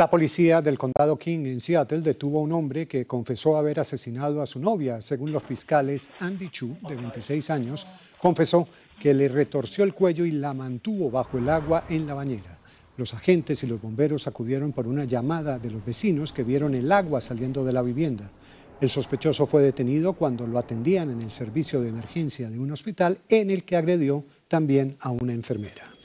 La policía del condado King en Seattle detuvo a un hombre que confesó haber asesinado a su novia. Según los fiscales, Andy Chu, de 26 años, confesó que le retorció el cuello y la mantuvo bajo el agua en la bañera. Los agentes y los bomberos acudieron por una llamada de los vecinos que vieron el agua saliendo de la vivienda. El sospechoso fue detenido cuando lo atendían en el servicio de emergencia de un hospital en el que agredió también a una enfermera.